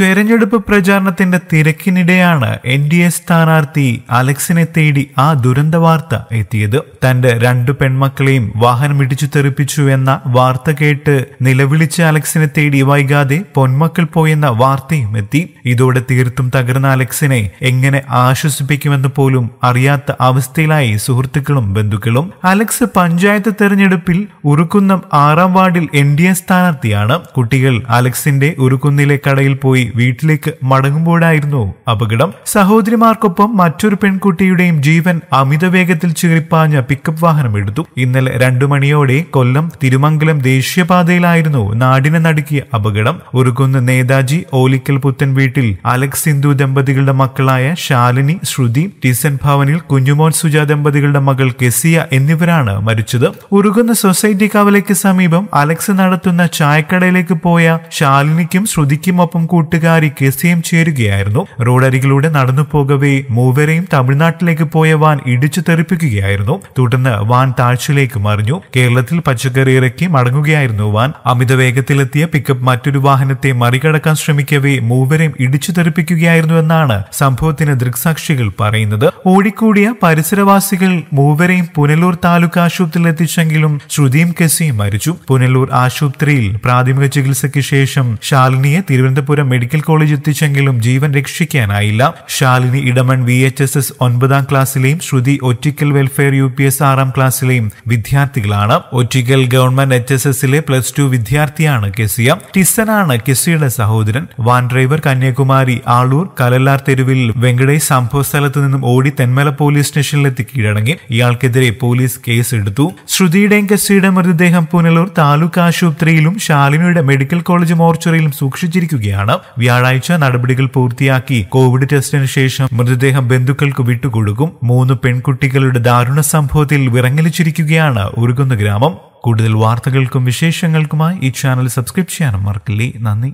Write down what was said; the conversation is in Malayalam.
തെരഞ്ഞെടുപ്പ് പ്രചാരണത്തിന്റെ തിരക്കിനിടെയാണ് എൻ ഡി എ സ്ഥാനാർത്ഥി അലക്സിനെ തേടി ആ ദുരന്ത വാർത്ത എത്തിയത് തന്റെ രണ്ടു പെൺമക്കളെയും വാഹനം ഇടിച്ചു തെറിപ്പിച്ചു എന്ന വാർത്ത കേട്ട് നിലവിളിച്ച അലക്സിനെ തേടി വൈകാതെ പൊന്മക്കൾ പോയെന്ന വാർത്തയും എത്തി ഇതോടെ തീർത്തും തകർന്ന അലക്സിനെ എങ്ങനെ ആശ്വസിപ്പിക്കുമെന്ന് പോലും അറിയാത്ത അവസ്ഥയിലായി സുഹൃത്തുക്കളും ബന്ധുക്കളും അലക്സ് പഞ്ചായത്ത് തെരഞ്ഞെടുപ്പിൽ ഉറുക്കുന്നം ആറാം വാർഡിൽ എൻ ഡി എ സ്ഥാനാർത്ഥിയാണ് കുട്ടികൾ അലക്സിന്റെ ഉറുക്കുന്നിലെ കടയിൽ പോയി വീട്ടിലേക്ക് മടങ്ങുമ്പോഴായിരുന്നു അപകടം സഹോദരിമാർക്കൊപ്പം മറ്റൊരു പെൺകുട്ടിയുടെയും ജീവൻ അമിത വേഗത്തിൽ ചീറിപ്പാഞ്ഞ പിക്കപ്പ് വാഹനം എടുത്തു ഇന്നലെ രണ്ടു മണിയോടെ കൊല്ലം തിരുമംഗലം ദേശീയപാതയിലായിരുന്നു നാടിനെ നടുക്കിയ അപകടം ഉറുകുന്ന് നേതാജി ഓലിക്കൽ പുത്തൻ വീട്ടിൽ അലക്സ് സിന്ധു ദമ്പതികളുടെ മക്കളായ ശാലിനി ശ്രുതി ടിസൻ ഭവനിൽ കുഞ്ഞുമോൻ സുജ ദമ്പതികളുടെ മകൾ കെസിയ എന്നിവരാണ് മരിച്ചത് ഉറുകുന്ന് സൊസൈറ്റി കവലയ്ക്ക് സമീപം അലക്സ് നടത്തുന്ന ചായക്കടയിലേക്ക് പോയ ശാലിനിക്കും ശ്രുതിക്കും ഒപ്പം കൂട്ടുകാരി കെസിയും ചേരുകയായിരുന്നു റോഡരികിലൂടെ നടന്നു പോകവേ മൂവരെയും തമിഴ്നാട്ടിലേക്ക് പോയ വാൻ ഇടിച്ചു തെറിപ്പിക്കുകയായിരുന്നു തുടർന്ന് വാൻ താഴ്ചയിലേക്ക് മറിഞ്ഞു കേരളത്തിൽ പച്ചക്കറി ഇറക്കി മടങ്ങുകയായിരുന്നു വാൻ അമിത വേഗത്തിലെത്തിയ പിക്കപ്പ് മറ്റൊരു വാഹനത്തെ മറികടക്കാൻ ശ്രമിക്കവേ മൂവരെയും ഇടിച്ചു തെറിപ്പിക്കുകയായിരുന്നു എന്നാണ് സംഭവത്തിന് ദൃക്സാക്ഷികൾ പറയുന്നത് ഓടിക്കൂടിയ പരിസരവാസികൾ മൂവരെയും പുനലൂർ താലൂക്ക് ആശുപത്രിയിൽ എത്തിച്ചെങ്കിലും ശ്രുതിയും കെസിയും മരിച്ചു പുനലൂർ ആശുപത്രിയിൽ പ്രാഥമിക ചികിത്സയ്ക്ക് ശേഷം ശാലിനിയെ തിരുവനന്തപുരം മെഡിക്കൽ മെഡിക്കൽ കോളേജ് എത്തിച്ചെങ്കിലും ജീവൻ രക്ഷിക്കാനായില്ല Shalini Idamon V H S S ഒൻപതാം ക്ലാസ്സിലെയും Sruthi Ottikkal welfare U P S ആറാം ക്ലാസ്സിലെയും വിദ്യാർത്ഥികളാണ് ഒറ്റിക്കൽ ഗവൺമെന്റ് എച്ച് എസ് എസിലെ പ്ലസ് ടു വിദ്യാർത്ഥിയാണ് കെസിയ ടിസനാണ് കെസിയുടെ സഹോദരൻ വാൻ ഡ്രൈവർ കന്യാകുമാരി ആളൂർ കലല്ലാർ തെരുവിൽ വെങ്കടേഷ് സംഭവ സ്ഥലത്ത് നിന്നും ഓടി തെന്മല പോലീസ് സ്റ്റേഷനിലെത്തി കീഴടങ്ങി ഇയാൾക്കെതിരെ പോലീസ് കേസെടുത്തു ശ്രുതിയുടെയും കെസിയുടെ മൃതദേഹം പുനലൂർ താലൂക്ക് ആശുപത്രിയിലും ശാലിനിയുടെ മെഡിക്കൽ കോളേജ് മോർച്ചറിയിലും സൂക്ഷിച്ചിരിക്കുകയാണ് വ്യാഴാഴ്ച നടപടികൾ പൂർത്തിയാക്കി കോവിഡ് ടെസ്റ്റിന് ശേഷം മൃതദേഹം ബന്ധുക്കൾക്ക് വിട്ടുകൊടുക്കും മൂന്ന് പെൺകുട്ടികളുടെ ദാരുണ സംഭവത്തിൽ വിറങ്ങലിച്ചിരിക്കുകയാണ് ഉരുകുന്ന ഗ്രാമം കൂടുതൽ വാർത്തകൾക്കും വിശേഷങ്ങൾക്കുമായി ഈ ചാനൽ സബ്സ്ക്രൈബ് ചെയ്യാനും മറക്കില്ലേ നന്ദി